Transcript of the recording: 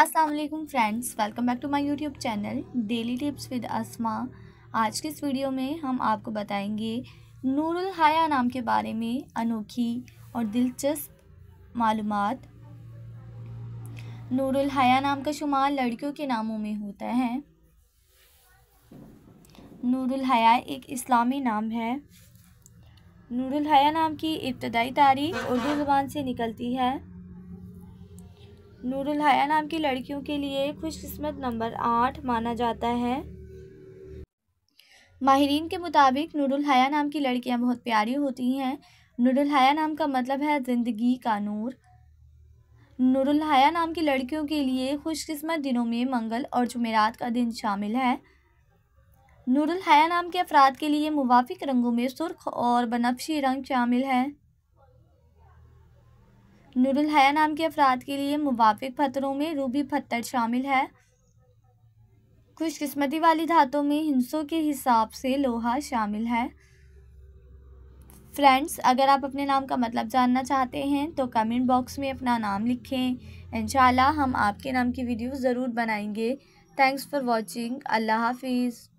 अस्सलाम वालेकुम friends welcome back to my YouTube channel daily tips with Asma आज के इस वीडियो में हम आपको बताएंगे नूरुल हया नाम के बारे में अनोखी और दिलचस्प मालूम नूरुल हाया नाम का शुमार लड़कियों के नामों में होता है नूरुल हाया एक इस्लामी नाम है नूरुल हाया नाम की इब्तदाई तारीख उर्दू ज़बान से निकलती है नूरुल हया नाम की लड़कियों के लिए खुशकिस्मत नंबर आठ माना जाता है माहरीन के मुताबिक नूरुल हया नाम की लड़कियां बहुत प्यारी होती हैं नूरुल हया नाम का मतलब है ज़िंदगी का नूर नूरुल हया नाम की लड़कियों के लिए खुशकिस्मत दिनों में मंगल और जुमेरात का दिन शामिल है नूरुल हया नाम के अफराद के लिए मुवाफिक रंगों में सुर्ख और बनफशी रंग शामिल है नूरुलहया नाम के अफराद के लिए मुवाफिक पत्थरों में रूबी पत्थर शामिल है खुशकस्मती वाली धातों में हिंसों के हिसाब से लोहा शामिल है फ्रेंड्स अगर आप अपने नाम का मतलब जानना चाहते हैं तो कमेंट बॉक्स में अपना नाम लिखें इंशाल्लाह हम आपके नाम की वीडियो ज़रूर बनाएंगे थैंक्स फॉर वॉचिंग अल्लाह हाफिज़